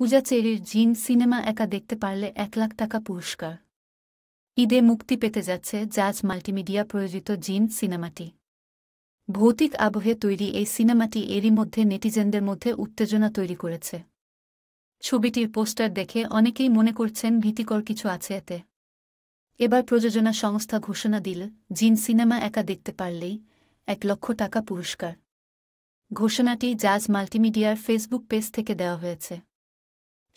পূজা চেরির জিন সিনেমা একা দেখতে পারলে এক লাখ টাকা পুরস্কার ঈদে মুক্তি পেতে যাচ্ছে জাজ মাল্টিমিডিয়া প্রযোজিত জিন সিনেমাটি ভৌতিক আবহে তৈরি এই সিনেমাটি এরই মধ্যে নেটিজেনদের মধ্যে উত্তেজনা তৈরি করেছে ছবিটির পোস্টার দেখে অনেকেই মনে করছেন ভীতিকর কিছু আছে এতে এবার প্রযোজনা সংস্থা ঘোষণা দিল জিন সিনেমা একা দেখতে পারলেই এক লক্ষ টাকা পুরস্কার ঘোষণাটি জাজ মাল্টিমিডিয়ার ফেসবুক পেজ থেকে দেওয়া হয়েছে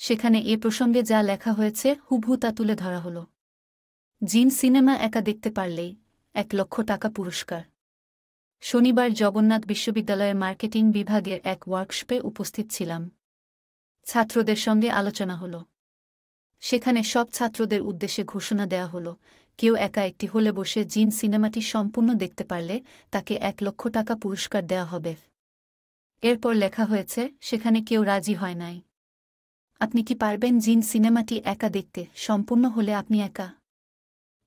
সেখানে এ প্রসঙ্গে যা লেখা হয়েছে হুভু তা তুলে ধরা হল জিন সিনেমা একা দেখতে পারলেই এক লক্ষ টাকা পুরস্কার শনিবার জগন্নাথ বিশ্ববিদ্যালয়ের মার্কেটিং বিভাগের এক ওয়ার্কশপে উপস্থিত ছিলাম ছাত্রদের সঙ্গে আলোচনা হল সেখানে সব ছাত্রদের উদ্দেশ্যে ঘোষণা দেয়া হল কেউ একা একটি হলে বসে জিন সিনেমাটি সম্পূর্ণ দেখতে পারলে তাকে এক লক্ষ টাকা পুরস্কার দেয়া হবে এরপর লেখা হয়েছে সেখানে কেউ রাজি হয় নাই আপনি কি পারবেন জিন সিনেমাটি একা দেখতে সম্পূর্ণ হলে আপনি একা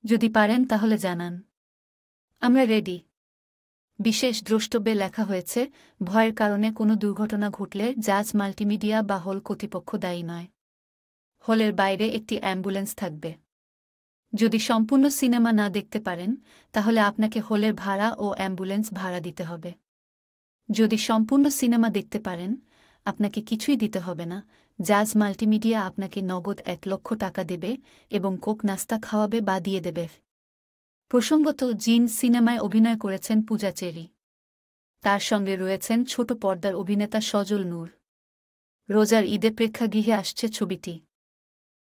যদি পারেন তাহলে জানান আমরা রেডি বিশেষ দ্রষ্টব্যে লেখা হয়েছে ভয়ের কারণে কোনো দুর্ঘটনা ঘটলে জাজ মাল্টিমিডিয়া বা হল কর্তৃপক্ষ দায়ী নয় হলের বাইরে একটি অ্যাম্বুলেন্স থাকবে যদি সম্পূর্ণ সিনেমা না দেখতে পারেন তাহলে আপনাকে হলের ভাড়া ও অ্যাম্বুলেন্স ভাড়া দিতে হবে যদি সম্পূর্ণ সিনেমা দেখতে পারেন আপনাকে কিছুই দিতে হবে না জাজ মাল্টিমিডিয়া আপনাকে নগদ এক লক্ষ টাকা দেবে এবং কোক নাস্তা খাওয়াবে বা দিয়ে দেবে প্রসঙ্গত জিন সিনেমায় অভিনয় করেছেন পূজা চেরি তার সঙ্গে রয়েছেন ছোট পর্দার অভিনেতা সজল নূর রোজার ঈদে প্রেক্ষাগৃহে আসছে ছবিটি